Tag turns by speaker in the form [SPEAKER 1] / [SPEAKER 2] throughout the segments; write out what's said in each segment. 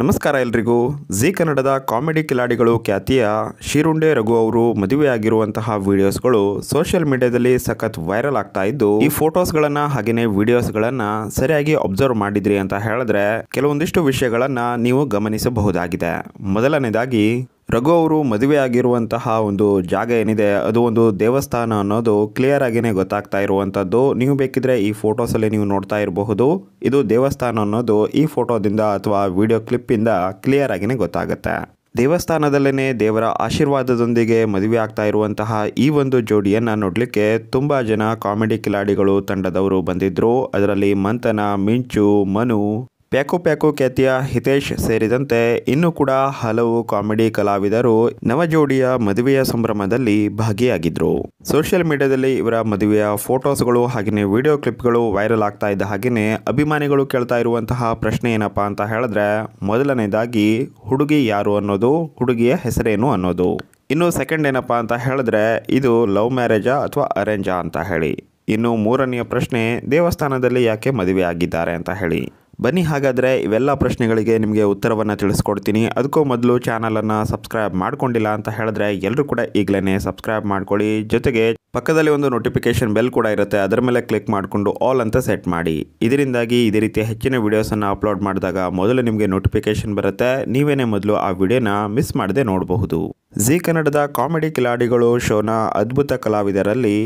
[SPEAKER 1] ನಮಸ್ಕಾರ ಎಲ್ರಿಗೂ ಝೀ ಕನ್ನಡದ ಕಾಮಿಡಿ ಕಿಲಾಡಿಗಳು ಖ್ಯಾತಿಯ ಶಿರುಂಡೆ ರಘು ಅವರು ಮದುವೆಯಾಗಿರುವಂತಹ ವಿಡಿಯೋಸ್ಗಳು ಸೋಷಿಯಲ್ ಮೀಡಿಯಾದಲ್ಲಿ ಸಖತ್ ವೈರಲ್ ಆಗ್ತಾ ಇದ್ದು ಈ ಫೋಟೋಸ್ಗಳನ್ನು ಹಾಗೆಯೇ ವಿಡಿಯೋಸ್ಗಳನ್ನು ಸರಿಯಾಗಿ ಅಬ್ಸರ್ವ್ ಮಾಡಿದ್ರಿ ಅಂತ ಹೇಳಿದ್ರೆ ಕೆಲವೊಂದಿಷ್ಟು ವಿಷಯಗಳನ್ನು ನೀವು ಗಮನಿಸಬಹುದಾಗಿದೆ ಮೊದಲನೇದಾಗಿ ರಘು ಅವರು ಮದುವೆ ಆಗಿರುವಂತಹ ಒಂದು ಜಾಗ ಏನಿದೆ ಅದು ಒಂದು ದೇವಸ್ಥಾನ ಅನ್ನೋದು ಕ್ಲಿಯರ್ ಆಗಿನೇ ಗೊತ್ತಾಗ್ತಾ ಇರುವಂತದ್ದು ನೀವು ಬೇಕಿದ್ರೆ ಈ ಫೋಟೋಸ್ ಅಲ್ಲಿ ನೀವು ನೋಡ್ತಾ ಇರಬಹುದು ಇದು ದೇವಸ್ಥಾನ ಅನ್ನೋದು ಈ ಫೋಟೋದಿಂದ ಅಥವಾ ವಿಡಿಯೋ ಕ್ಲಿಪ್ ಇಂದ ಕ್ಲಿಯರ್ ಆಗಿನೇ ಗೊತ್ತಾಗುತ್ತೆ ದೇವಸ್ಥಾನದಲ್ಲೇನೆ ದೇವರ ಆಶೀರ್ವಾದದೊಂದಿಗೆ ಮದುವೆ ಆಗ್ತಾ ಇರುವಂತಹ ಈ ಒಂದು ಜೋಡಿಯನ್ನ ನೋಡಲಿಕ್ಕೆ ತುಂಬಾ ಜನ ಕಾಮಿಡಿ ಕಿಲಾಡಿಗಳು ತಂಡದವರು ಬಂದಿದ್ರು ಅದರಲ್ಲಿ ಮಂಥನ ಮಿಂಚು ಮನು ಪ್ಯಾಕೋ ಪ್ಯಾಕೋ ಖ್ಯಾತಿಯ ಹಿತೇಶ್ ಸೇರಿದಂತೆ ಇನ್ನು ಕೂಡ ಹಲವು ಕಾಮಿಡಿ ಕಲಾವಿದರು ನವಜೋಡಿಯ ಮದುವೆಯ ಸಂಭ್ರಮದಲ್ಲಿ ಭಾಗಿಯಾಗಿದ್ರು ಸೋಷಿಯಲ್ ಮೀಡಿಯಾದಲ್ಲಿ ಇವರ ಮದುವೆಯ ಫೋಟೋಸ್ಗಳು ಹಾಗೆಯೇ ವಿಡಿಯೋ ಕ್ಲಿಪ್ಗಳು ವೈರಲ್ ಆಗ್ತಾ ಇದ್ದ ಹಾಗೆಯೇ ಅಭಿಮಾನಿಗಳು ಕೇಳ್ತಾ ಇರುವಂತಹ ಪ್ರಶ್ನೆ ಏನಪ್ಪಾ ಅಂತ ಹೇಳಿದ್ರೆ ಮೊದಲನೇದಾಗಿ ಹುಡುಗಿ ಯಾರು ಅನ್ನೋದು ಹುಡುಗಿಯ ಹೆಸರೇನು ಅನ್ನೋದು ಇನ್ನು ಸೆಕೆಂಡ್ ಏನಪ್ಪಾ ಅಂತ ಹೇಳಿದ್ರೆ ಇದು ಲವ್ ಮ್ಯಾರೇಜಾ ಅಥವಾ ಅರೇಂಜಾ ಅಂತ ಹೇಳಿ ಇನ್ನು ಮೂರನೆಯ ಪ್ರಶ್ನೆ ದೇವಸ್ಥಾನದಲ್ಲಿ ಯಾಕೆ ಮದುವೆ ಆಗಿದ್ದಾರೆ ಅಂತ ಹೇಳಿ ಬನ್ನಿ ಹಾಗಾದರೆ ಇವೆಲ್ಲ ಪ್ರಶ್ನೆಗಳಿಗೆ ನಿಮಗೆ ಉತ್ತರವನ್ನು ತಿಳಿಸ್ಕೊಡ್ತೀನಿ ಅದಕ್ಕೂ ಮೊದಲು ಚಾನಲನ್ನು ಸಬ್ಸ್ಕ್ರೈಬ್ ಮಾಡ್ಕೊಂಡಿಲ್ಲ ಅಂತ ಹೇಳಿದ್ರೆ ಎಲ್ಲರೂ ಕೂಡ ಈಗಲೇ ಸಬ್ಸ್ಕ್ರೈಬ್ ಮಾಡ್ಕೊಳ್ಳಿ ಜೊತೆಗೆ ಪಕ್ಕದಲ್ಲಿ ಒಂದು ನೋಟಿಫಿಕೇಷನ್ ಬೆಲ್ ಕೂಡ ಇರುತ್ತೆ ಅದರ ಮೇಲೆ ಕ್ಲಿಕ್ ಮಾಡಿಕೊಂಡು ಆಲ್ ಅಂತ ಸೆಟ್ ಮಾಡಿ ಇದರಿಂದಾಗಿ ಇದೇ ರೀತಿ ಹೆಚ್ಚಿನ ವೀಡಿಯೋಸನ್ನು ಅಪ್ಲೋಡ್ ಮಾಡಿದಾಗ ಮೊದಲು ನಿಮಗೆ ನೋಟಿಫಿಕೇಷನ್ ಬರುತ್ತೆ ನೀವೇನೇ ಮೊದಲು ಆ ವಿಡಿಯೋನ ಮಿಸ್ ಮಾಡದೆ ನೋಡಬಹುದು ಜೀ ಕನ್ನಡದ ಕಾಮಿಡಿ ಕಿಲಾಡಿಗಳು ಶೋನ ಅದ್ಭುತ ಕಲಾವಿದರಲ್ಲಿ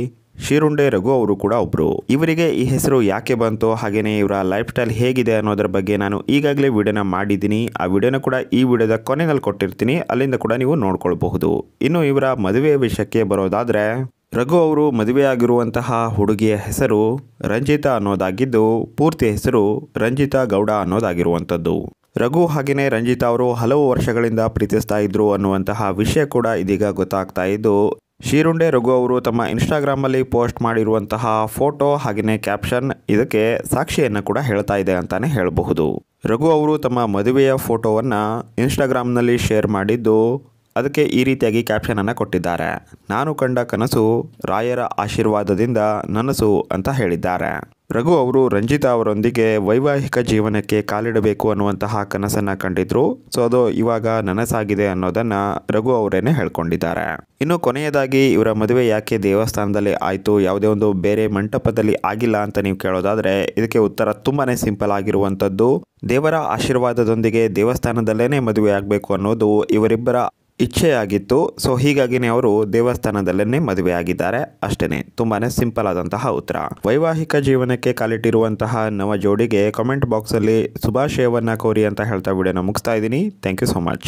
[SPEAKER 1] ಶಿರುಂಡೆ ರಘು ಅವರು ಕೂಡ ಒಬ್ರು ಇವರಿಗೆ ಈ ಹೆಸರು ಯಾಕೆ ಬಂತು ಹಾಗೇನೆ ಇವರ ಲೈಫ್ ಸ್ಟೈಲ್ ಹೇಗಿದೆ ಅನ್ನೋದ್ರ ಬಗ್ಗೆ ನಾನು ಈಗಾಗಲೇ ವಿಡಿಯೋನ ಮಾಡಿದ್ದೀನಿ ಆ ವಿಡಿಯೋನ ಕೂಡ ಈ ವಿಡಿಯೋದ ಕೊನೆಯಲ್ಲಿ ಕೊಟ್ಟಿರ್ತೀನಿ ಅಲ್ಲಿಂದ ಕೂಡ ನೀವು ನೋಡ್ಕೊಳ್ಬಹುದು ಇನ್ನು ಇವರ ಮದುವೆ ವಿಷಯಕ್ಕೆ ಬರೋದಾದ್ರೆ ರಘು ಅವರು ಮದುವೆಯಾಗಿರುವಂತಹ ಹುಡುಗಿಯ ಹೆಸರು ರಂಜಿತಾ ಅನ್ನೋದಾಗಿದ್ದು ಪೂರ್ತಿ ಹೆಸರು ರಂಜಿತಾ ಗೌಡ ಅನ್ನೋದಾಗಿರುವಂಥದ್ದು ರಘು ಹಾಗೆಯೇ ರಂಜಿತಾ ಅವರು ಹಲವು ವರ್ಷಗಳಿಂದ ಪ್ರೀತಿಸ್ತಾ ಇದ್ರು ಅನ್ನುವಂತಹ ವಿಷಯ ಕೂಡ ಇದೀಗ ಗೊತ್ತಾಗ್ತಾ ಇದ್ದು ಶಿರುಂಡೆ ರಘು ಅವರು ತಮ್ಮ ಇನ್ಸ್ಟಾಗ್ರಾಮಲ್ಲಿ ಪೋಸ್ಟ್ ಮಾಡಿರುವಂತಹ ಫೋಟೋ ಹಾಗೆಯೇ ಕ್ಯಾಪ್ಷನ್ ಇದಕ್ಕೆ ಸಾಕ್ಷಿಯನ್ನು ಕೂಡ ಹೇಳ್ತಾ ಇದೆ ಅಂತಲೇ ಹೇಳಬಹುದು ರಘು ಅವರು ತಮ್ಮ ಮದುವೆಯ ಫೋಟೋವನ್ನು ಇನ್ಸ್ಟಾಗ್ರಾಮ್ನಲ್ಲಿ ಶೇರ್ ಮಾಡಿದ್ದು ಅದಕ್ಕೆ ಈ ರೀತಿಯಾಗಿ ಕ್ಯಾಪ್ಷನನ್ನು ಕೊಟ್ಟಿದ್ದಾರೆ ನಾನು ಕಂಡ ಕನಸು ರಾಯರ ಆಶೀರ್ವಾದದಿಂದ ನನಸು ಅಂತ ಹೇಳಿದ್ದಾರೆ ರಘು ಅವರು ರಂಜಿತಾ ಅವರೊಂದಿಗೆ ವೈವಾಹಿಕ ಜೀವನಕ್ಕೆ ಕಾಲಿಡಬೇಕು ಅನ್ನುವಂತಹ ಕನಸನ್ನು ಕಂಡಿದ್ರು ಸೊ ಅದು ಇವಾಗ ನನಸಾಗಿದೆ ಅನ್ನೋದನ್ನು ರಘು ಅವರೇನೆ ಹೇಳ್ಕೊಂಡಿದ್ದಾರೆ ಇನ್ನು ಕೊನೆಯದಾಗಿ ಇವರ ಮದುವೆ ಯಾಕೆ ದೇವಸ್ಥಾನದಲ್ಲಿ ಆಯಿತು ಯಾವುದೇ ಒಂದು ಬೇರೆ ಮಂಟಪದಲ್ಲಿ ಆಗಿಲ್ಲ ಅಂತ ನೀವು ಕೇಳೋದಾದರೆ ಇದಕ್ಕೆ ಉತ್ತರ ತುಂಬಾ ಸಿಂಪಲ್ ಆಗಿರುವಂಥದ್ದು ದೇವರ ಆಶೀರ್ವಾದದೊಂದಿಗೆ ದೇವಸ್ಥಾನದಲ್ಲೇನೆ ಮದುವೆ ಆಗಬೇಕು ಅನ್ನೋದು ಇವರಿಬ್ಬರ ಇಚ್ಛೆಯಾಗಿತ್ತು ಸೊ ಹೀಗಾಗಿನೇ ಅವರು ದೇವಸ್ಥಾನದಲ್ಲೇ ಮದುವೆ ಆಗಿದ್ದಾರೆ ಅಷ್ಟೇನೆ ತುಂಬಾನೇ ಸಿಂಪಲ್ ಆದಂತಹ ಉತ್ತರ ವೈವಾಹಿಕ ಜೀವನಕ್ಕೆ ಕಾಲಿಟ್ಟಿರುವಂತಹ ನವ ಜೋಡಿಗೆ ಕಮೆಂಟ್ ಅಲ್ಲಿ ಶುಭಾಶಯವನ್ನ ಕೋರಿ ಅಂತ ಹೇಳ್ತಾ ವಿಡಿಯೋನ ಮುಗಿಸ್ತಾ ಇದ್ದೀನಿ ಥ್ಯಾಂಕ್ ಯು ಸೊ ಮಚ್